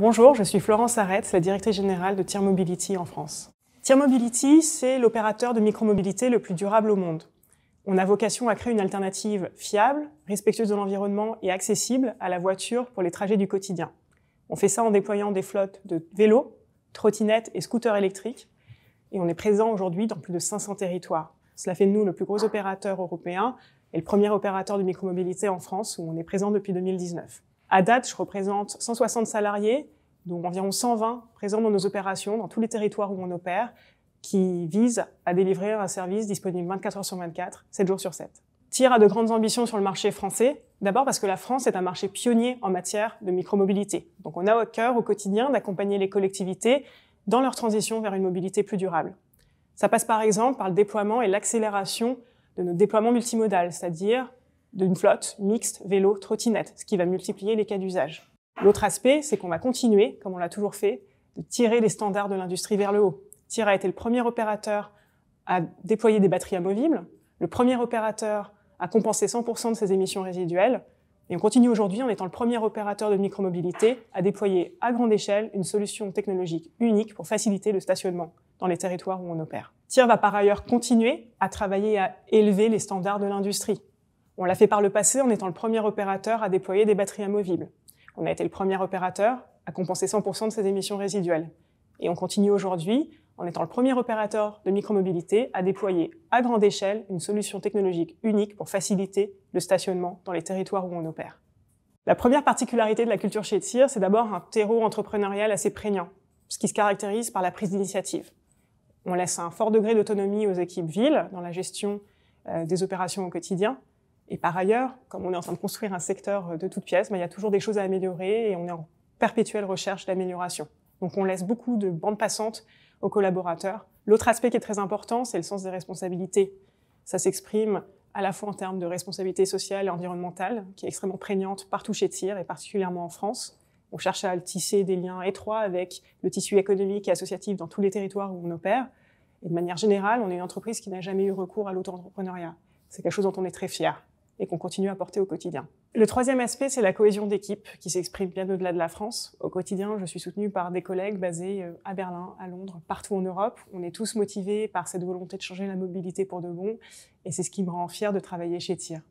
Bonjour, je suis Florence Arretz, la directrice générale de Tier Mobility en France. Tier Mobility, c'est l'opérateur de micromobilité le plus durable au monde. On a vocation à créer une alternative fiable, respectueuse de l'environnement et accessible à la voiture pour les trajets du quotidien. On fait ça en déployant des flottes de vélos, trottinettes et scooters électriques. Et on est présent aujourd'hui dans plus de 500 territoires. Cela fait de nous le plus gros opérateur européen et le premier opérateur de micromobilité en France où on est présent depuis 2019. À date, je représente 160 salariés, donc environ 120 présents dans nos opérations, dans tous les territoires où on opère, qui visent à délivrer un service disponible 24 heures sur 24, 7 jours sur 7. TIR à de grandes ambitions sur le marché français, d'abord parce que la France est un marché pionnier en matière de micromobilité. Donc on a au cœur au quotidien d'accompagner les collectivités dans leur transition vers une mobilité plus durable. Ça passe par exemple par le déploiement et l'accélération de nos déploiements multimodales, c'est-à-dire d'une flotte mixte, vélo, trottinette, ce qui va multiplier les cas d'usage. L'autre aspect, c'est qu'on va continuer, comme on l'a toujours fait, de tirer les standards de l'industrie vers le haut. TIR a été le premier opérateur à déployer des batteries amovibles, le premier opérateur à compenser 100% de ses émissions résiduelles, et on continue aujourd'hui en étant le premier opérateur de micromobilité à déployer à grande échelle une solution technologique unique pour faciliter le stationnement dans les territoires où on opère. TIR va par ailleurs continuer à travailler à élever les standards de l'industrie. On l'a fait par le passé en étant le premier opérateur à déployer des batteries amovibles. On a été le premier opérateur à compenser 100% de ses émissions résiduelles. Et on continue aujourd'hui en étant le premier opérateur de micromobilité à déployer à grande échelle une solution technologique unique pour faciliter le stationnement dans les territoires où on opère. La première particularité de la culture chez TIR, c'est d'abord un terreau entrepreneurial assez prégnant, ce qui se caractérise par la prise d'initiative. On laisse un fort degré d'autonomie aux équipes villes dans la gestion euh, des opérations au quotidien, et par ailleurs, comme on est en train de construire un secteur euh, de toutes pièces, bah, il y a toujours des choses à améliorer et on est en perpétuelle recherche d'amélioration. Donc on laisse beaucoup de bandes passantes aux collaborateurs. L'autre aspect qui est très important, c'est le sens des responsabilités. Ça s'exprime à la fois en termes de responsabilité sociale et environnementale, qui est extrêmement prégnante partout chez TIR et particulièrement en France. On cherche à tisser des liens étroits avec le tissu économique et associatif dans tous les territoires où on opère. Et de manière générale, on est une entreprise qui n'a jamais eu recours à l'auto-entrepreneuriat. C'est quelque chose dont on est très fier et qu'on continue à porter au quotidien. Le troisième aspect, c'est la cohésion d'équipe qui s'exprime bien au-delà de la France. Au quotidien, je suis soutenue par des collègues basés euh, à Berlin, à Londres, partout en Europe. On est tous motivés par cette volonté de changer la mobilité pour de bon et c'est ce qui me rend fier de travailler chez TIR.